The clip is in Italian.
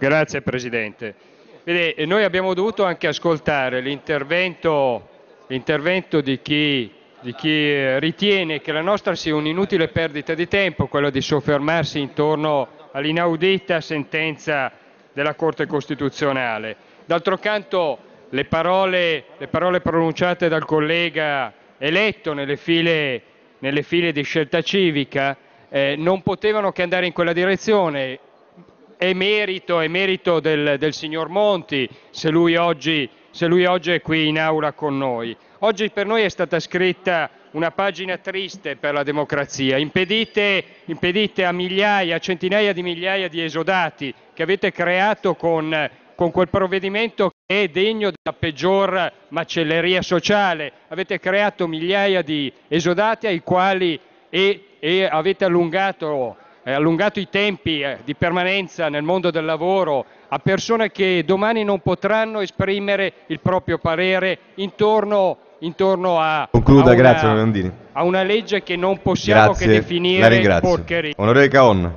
Grazie Presidente. Vede, noi abbiamo dovuto anche ascoltare l'intervento, di, chi, di chi eh, ritiene che la nostra sia un'inutile perdita di tempo, quella di soffermarsi intorno all'inaudita sentenza della Corte Costituzionale. D'altro canto le parole, le parole, pronunciate dal collega eletto nelle file, nelle file di scelta civica eh, non potevano che andare in quella direzione, è merito, è merito del, del, signor Monti se lui, oggi, se lui, oggi, è qui in aula con noi. Oggi per noi è stata scritta una pagina triste per la democrazia. Impedite, impedite a migliaia, a centinaia di migliaia di esodati che avete creato con, con quel provvedimento che è degno della peggior macelleria sociale. Avete creato migliaia di esodati ai quali e, e avete allungato eh, allungato i tempi eh, di permanenza nel mondo del lavoro a persone che domani non potranno esprimere il proprio parere intorno, intorno a, Concluda, a, una, grazie, a, una, legge che non possiamo grazie, che definire porcheria. Onorevole Caon.